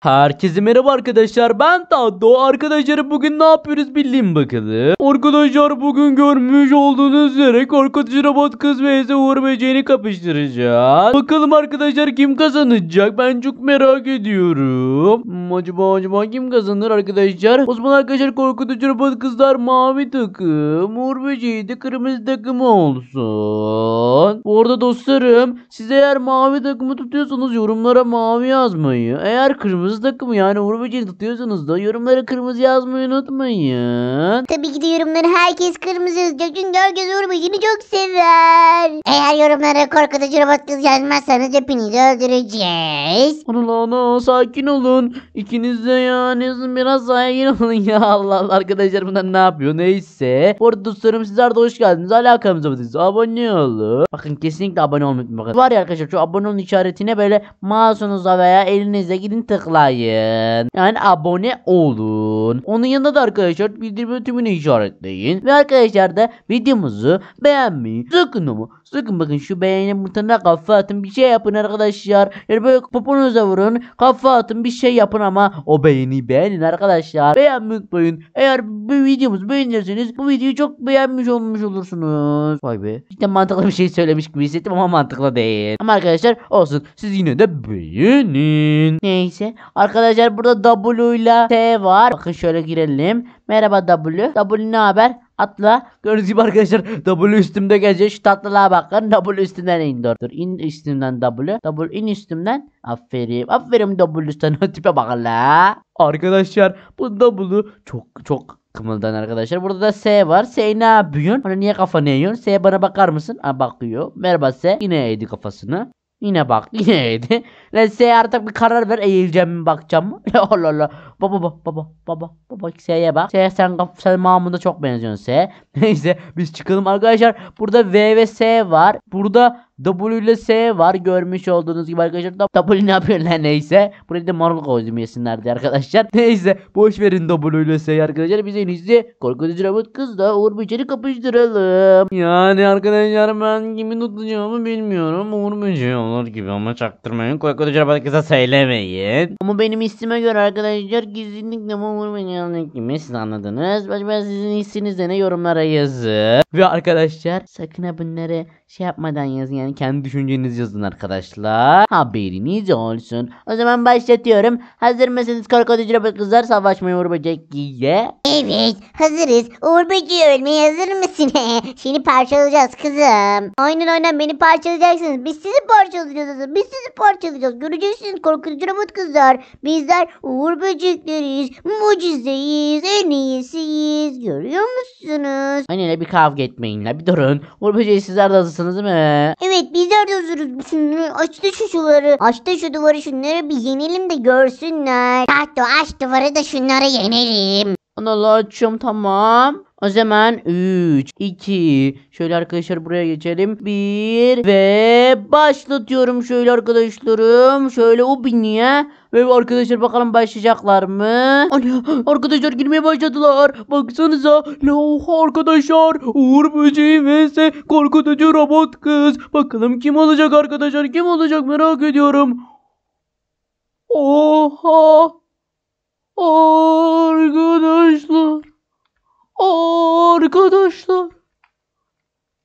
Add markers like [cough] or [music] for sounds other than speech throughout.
Herkese merhaba arkadaşlar ben Tatlı arkadaşlar bugün ne yapıyoruz bildiğim bakalım. Arkadaşlar bugün görmüş olduğunuz üzere korkutucu robot kız ve Eze Uğur Böceğini kapıştıracağız. Bakalım arkadaşlar kim kazanacak ben çok merak ediyorum. Hmm, acaba acaba kim kazanır arkadaşlar? O zaman arkadaşlar korkutucu robot kızlar mavi takım Uğur Böceği de kırmızı takım olsun. Bu arada dostlarım siz eğer mavi takımı tutuyorsanız yorumlara mavi yazmayı eğer kırmızı kırmızı takımı yani Uğur Böceği tutuyorsanız da yorumlara kırmızı yazmayı unutmayın. Tabii ki de yorumları herkes kırmızı yazacak çünkü herkes Uğur Böceği'ni çok sever. Eğer yorumlara korkutucu robot kız yazmazsanız hepinizi öldüreceğiz. Allah Allah sakin olun. İkiniz de yani biraz sakin olun ya [laughs] Allah Allah arkadaşlar bunlar ne yapıyor neyse. Bu arada dostlarım sizler de hoş geldiniz. Hala kanalımıza abone olun. Bakın kesinlikle abone olmayı unutmayın. Var ya arkadaşlar şu abone olun işaretine böyle mouse'unuza veya elinize gidin tıkla tıklayın. Yani abone olun. Onun yanında da arkadaşlar bildirim tümünü işaretleyin. Ve arkadaşlar da videomuzu beğenmeyi sakın ama Sakın bakın şu beğeni butona kafa atın bir şey yapın arkadaşlar. Yani böyle poponuza vurun kafa atın bir şey yapın ama o beğeni beğenin arkadaşlar. Beğenmeyi unutmayın. Eğer bu videomuzu beğenirseniz bu videoyu çok beğenmiş olmuş olursunuz. Vay be. İşte mantıklı bir şey söylemiş gibi hissettim ama mantıklı değil. Ama arkadaşlar olsun siz yine de beğenin. Neyse arkadaşlar burada W ile T var. Bakın şöyle girelim. Merhaba W. W ne haber? atla. Gördüğünüz gibi arkadaşlar W üstümde gelecek. Şu tatlılığa bakın. W üstünden in dur. Dur in üstünden W. W in üstümden. Aferin. Aferin W üstünden. [laughs] Tipe bakın la. Arkadaşlar bu W çok çok kımıldan arkadaşlar. Burada da S var. S ne yapıyorsun? Hani niye kafanı yiyorsun? S bana bakar mısın? Ha bakıyor. Merhaba S. Yine eğdi kafasını. Yine bak [laughs] yine yedi. S'ye artık bir karar ver eğileceğim mi bakacağım mı? [laughs] Allah Allah. Baba baba baba baba baba S'ye bak. S sen, sen Mahmut'a çok benziyorsun S. [laughs] Neyse biz çıkalım arkadaşlar. Burada V ve S var. Burada W ile var görmüş olduğunuz gibi arkadaşlar. W ne yapıyorlar neyse. Buraya da marul koydum yesinler diye arkadaşlar. [laughs] Neyse boş verin W ile S arkadaşlar. Biz en iyisi korkutucu robot kızla Uğur Böcek'i kapıştıralım. Yani arkadaşlar ben kimi tutacağımı bilmiyorum. Uğur Böcek şey olur gibi ama çaktırmayın. Korkutucu robot kıza söylemeyin. Ama benim istime göre arkadaşlar gizlilikle Uğur Böcek'i şey kimi siz anladınız. Başka sizin hissinizde ne yorumlara yazın. Ve arkadaşlar sakın abonelere şey yapmadan yazın yani lütfen kendi düşüncenizi yazın arkadaşlar. Haberiniz olsun. O zaman başlatıyorum. Hazır mısınız korkutucu robot kızlar savaşmaya Uğur Böcek'le? Evet hazırız. Uğur Böcek'i ölmeye hazır mısın? şimdi [laughs] parçalayacağız kızım. Aynen aynen beni parçalayacaksınız. Biz sizi parçalayacağız. Biz sizi parçalayacağız. Göreceksiniz korkutucu robot kızlar. Bizler Uğur Böcek'leriyiz. Mucizeyiz. En iyisiyiz. Görüyor musunuz? Anneyle bir kavga etmeyin la bir durun. Uğur Böcek'i sizler de hazırsınız değil mi? Evet Evet biz de hazırız. Şunu açtı şu şuları. Açtı şu duvarı şunları bir yenelim de görsünler. Tahto aç duvarı da şunları yenelim. Analı açıyorum tamam. O zaman 3, 2, şöyle arkadaşlar buraya geçelim. 1 ve başlatıyorum şöyle arkadaşlarım. Şöyle o biniye ve arkadaşlar bakalım başlayacaklar mı? Ana, arkadaşlar girmeye başladılar. Baksanıza. Loha arkadaşlar. Uğur böceği vs korkutucu robot kız. Bakalım kim olacak arkadaşlar? Kim olacak merak ediyorum. Oha. Arkadaşlar. Arkadaşlar.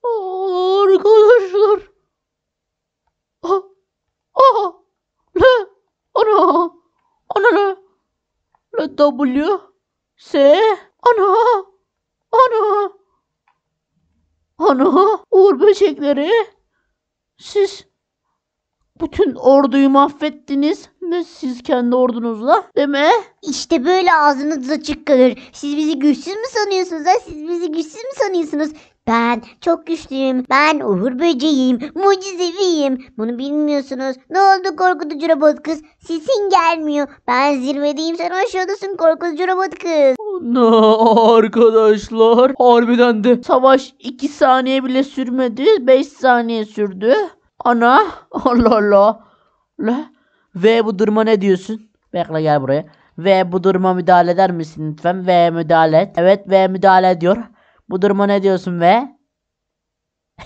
Arkadaşlar. Aha. Aha. Ne? Ana. Ana ne? Ne W? S? Ana. Ana. Ana. Uğur böcekleri. Siz bütün orduyu mahvettiniz ve siz kendi ordunuzla deme. İşte böyle ağzınız açık kalır. Siz bizi güçsüz mü sanıyorsunuz ha? Siz bizi güçsüz mü sanıyorsunuz? Ben çok güçlüyüm. Ben uhur Böceğiyim. Mucizeviyim. Bunu bilmiyorsunuz. Ne oldu korkutucu robot kız? Sesin gelmiyor. Ben zirvedeyim sen aşağıdasın korkutucu robot kız. Oh ne arkadaşlar harbiden de savaş 2 saniye bile sürmedi 5 saniye sürdü. Ana. [laughs] Allah Allah. La. Ve bu duruma ne diyorsun? Bekle gel buraya. Ve bu duruma müdahale eder misin lütfen? Ve müdahale et. Evet ve müdahale ediyor. Bu duruma ne diyorsun ve?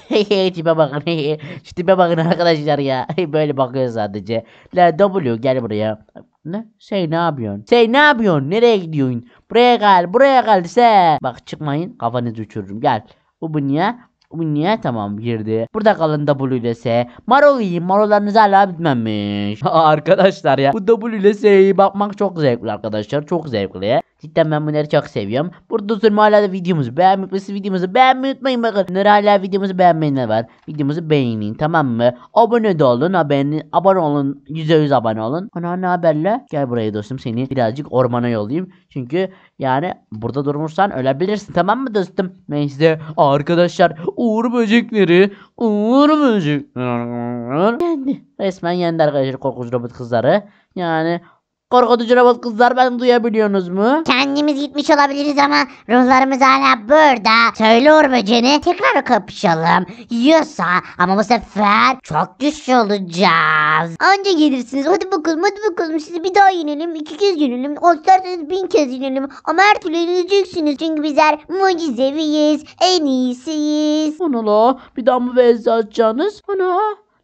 [laughs] Tipe bakın. [laughs] Tipe bakın arkadaşlar ya. Böyle bakıyor sadece. La W gel buraya. Ne? Şey ne yapıyorsun? Şey ne yapıyorsun? Nereye gidiyorsun? Buraya gel. Buraya gel sen. Bak çıkmayın. Kafanızı uçururum. Gel. Bu bu niye? bu Niye tamam girdi. Burada kalın W ile S. Marol yiyin. Marolarınız hala bitmemiş. [laughs] arkadaşlar ya. Bu W bakmak çok zevkli arkadaşlar. Çok zevkli. Cidden ben bunları çok seviyorum. Burada durum hala da videomuzu beğenmeyi unutmayın. Videomuzu beğenmeyi unutmayın bakın. Bunları hala videomuzu beğenmeyenler var. Videomuzu beğenin tamam mı? Abone de olun. Abone, abone olun. %100 abone olun. Ana ne haberle? Gel buraya dostum seni birazcık ormana yollayayım. Çünkü yani burada durmursan ölebilirsin tamam mı dostum? Neyse arkadaşlar uğur böcekleri uğur böcekleri yendi. Resmen yendi arkadaşlar korkucu robot kızları. Yani korkutucu robot kızlar ben duyabiliyorsunuz mu? Annemiz gitmiş olabiliriz ama ruhlarımız hala burada. Söyle Urbacını tekrar kapışalım. Yiyorsa ama bu sefer çok güçlü olacağız. Anca gelirsiniz. Hadi bakalım hadi bakalım. Sizi bir daha yenelim. iki kez yenelim. Olsarseniz bin kez yenelim. Ama her türlü yenileceksiniz. Çünkü bizler mucizeviyiz. En iyisiyiz. Anala bir daha mı ve Ana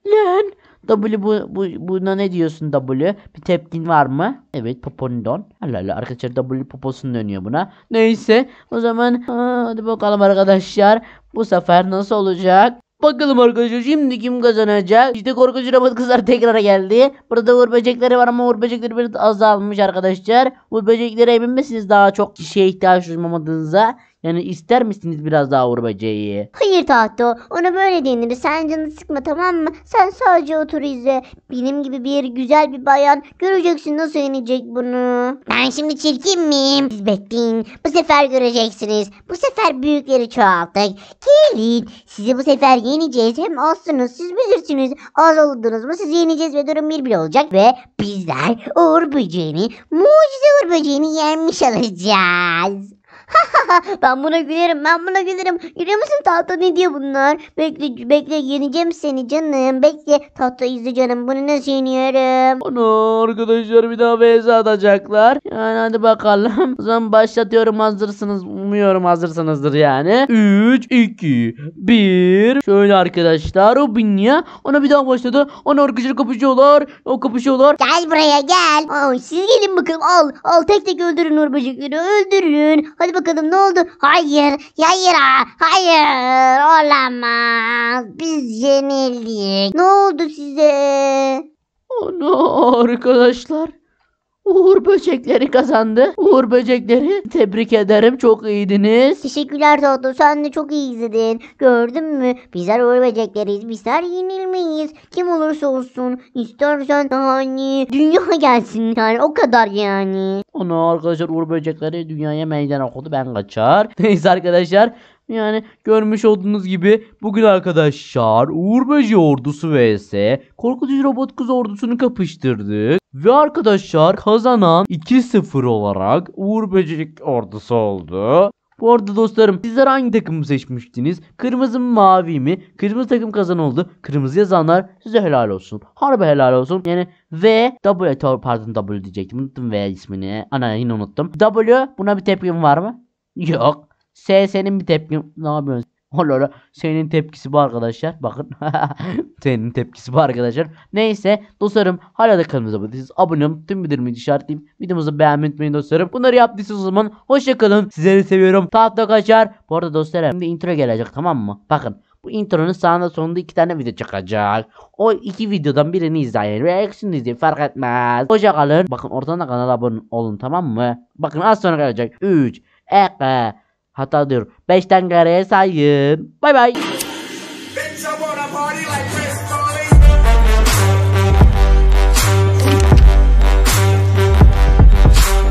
lan W bu, bu, buna ne diyorsun W? Bir tepkin var mı? Evet Poponidon. Allah Allah arkadaşlar W poposun dönüyor buna. Neyse o zaman aa, hadi bakalım arkadaşlar. Bu sefer nasıl olacak? Bakalım arkadaşlar şimdi kim kazanacak? İşte korkunç robot kızlar tekrar geldi. Burada vur böcekleri var ama vur böcekleri biraz azalmış arkadaşlar. Vur böceklere emin misiniz daha çok kişiye ihtiyaç duymamadığınıza? Yani ister misiniz biraz daha Urbace'yi? Hayır Tahto ona böyle denir. Sen canını sıkma tamam mı? Sen sadece otur izle. Benim gibi bir güzel bir bayan göreceksin nasıl yenecek bunu. Ben şimdi çirkin miyim? Siz bekleyin. Bu sefer göreceksiniz. Bu sefer büyükleri çoğalttık. Gelin. Sizi bu sefer yeneceğiz. Hem azsınız siz bilirsiniz. Az oldunuz mu sizi yeneceğiz ve durum bir bir olacak ve bizler Uğur Böceğini, mucize Uğur Böceğini yenmiş olacağız. [laughs] ben buna gülerim. Ben buna gülerim. Gülüyor musun tahta ne diyor bunlar? Bekle bekle yeneceğim seni canım. Bekle tahta izle canım. Bunu nasıl yeniyorum? Onu arkadaşlar bir daha VS atacaklar. Yani hadi bakalım. [laughs] O zaman başlatıyorum hazırsınız. Umuyorum hazırsınızdır yani. 3, 2, 1. Şöyle arkadaşlar. O ya. Ona bir daha başladı. Ona arkadaşlar kapışıyorlar. O kapışıyorlar. Gel buraya gel. Aa, siz gelin bakalım. Al. Al tek tek öldürün orbacıkları. Öldürün. Hadi bakalım bakalım ne oldu? Hayır. Hayır. Hayır. Olamaz. Biz yenildik. Ne oldu size? Ana oh arkadaşlar Uğur böcekleri kazandı. Uğur böcekleri tebrik ederim. Çok iyiydiniz. Teşekkürler Toto. Sen de çok iyi izledin. Gördün mü? Bizler Uğur böcekleriyiz. Bizler yenilmeyiz. Kim olursa olsun. İstersen hani dünya [laughs] gelsin. Yani o kadar yani. Ana arkadaşlar Uğur böcekleri dünyaya meydan okudu. Ben kaçar. [laughs] Neyse arkadaşlar. Yani görmüş olduğunuz gibi bugün arkadaşlar Uğur Böceği ordusu vs. Korkutucu Robot Kız ordusunu kapıştırdık. Ve arkadaşlar kazanan 2-0 olarak Uğur Böcek ordusu oldu. Bu arada dostlarım sizler hangi takımı seçmiştiniz? Kırmızı mı mavi mi? Kırmızı takım kazan oldu. Kırmızı yazanlar size helal olsun. Harbi helal olsun. Yani V W pardon W diyecektim. Unuttum V ismini. Ana yine unuttum. W buna bir tepkim var mı? Yok. S senin bir tepkim Ne yapıyorsun? [laughs] Olur Allah. Senin tepkisi bu arkadaşlar. Bakın. [laughs] Senin tepkisi bu arkadaşlar. Neyse dostlarım hala da kanalımıza abone değilsiniz. Abone olun. Tüm bildirimleri işaretleyip videomuzu beğenmeyi unutmayın dostlarım. Bunları yaptıysanız o zaman hoşçakalın. Sizleri seviyorum. Tahta kaçar. Bu arada dostlarım şimdi intro gelecek tamam mı? Bakın. Bu intronun sağında sonunda iki tane video çıkacak. O iki videodan birini izleyin. Reaction izleyin fark etmez. Hoşçakalın. Bakın oradan da kanala abone olun tamam mı? Bakın az sonra gelecek. 3, 2, Hata diyorum. 5'ten kareye sayın. Bay bay.